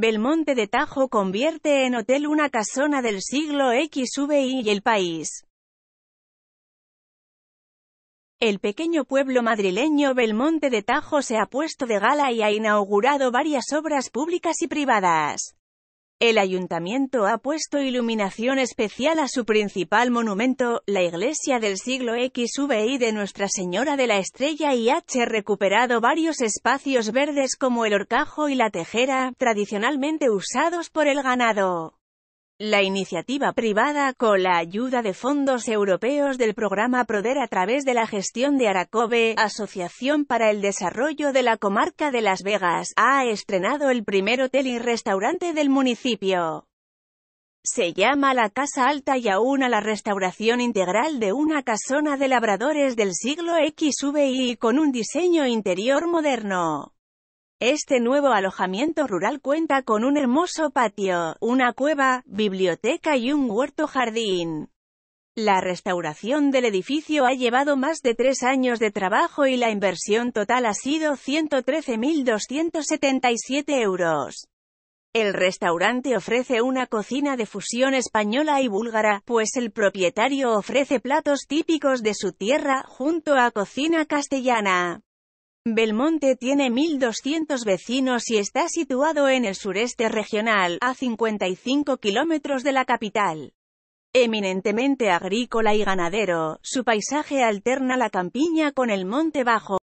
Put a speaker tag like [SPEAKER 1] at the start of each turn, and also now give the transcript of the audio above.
[SPEAKER 1] Belmonte de Tajo convierte en hotel una casona del siglo XVI y el país. El pequeño pueblo madrileño Belmonte de Tajo se ha puesto de gala y ha inaugurado varias obras públicas y privadas. El ayuntamiento ha puesto iluminación especial a su principal monumento, la iglesia del siglo XVI de Nuestra Señora de la Estrella y ha recuperado varios espacios verdes como el horcajo y la tejera, tradicionalmente usados por el ganado. La iniciativa privada con la ayuda de fondos europeos del programa PRODER a través de la gestión de Aracobe, Asociación para el Desarrollo de la Comarca de Las Vegas, ha estrenado el primer hotel y restaurante del municipio. Se llama La Casa Alta y aún a la restauración integral de una casona de labradores del siglo XVI con un diseño interior moderno. Este nuevo alojamiento rural cuenta con un hermoso patio, una cueva, biblioteca y un huerto jardín. La restauración del edificio ha llevado más de tres años de trabajo y la inversión total ha sido 113.277 euros. El restaurante ofrece una cocina de fusión española y búlgara, pues el propietario ofrece platos típicos de su tierra, junto a cocina castellana. Belmonte tiene 1.200 vecinos y está situado en el sureste regional, a 55 kilómetros de la capital. Eminentemente agrícola y ganadero, su paisaje alterna la campiña con el monte bajo.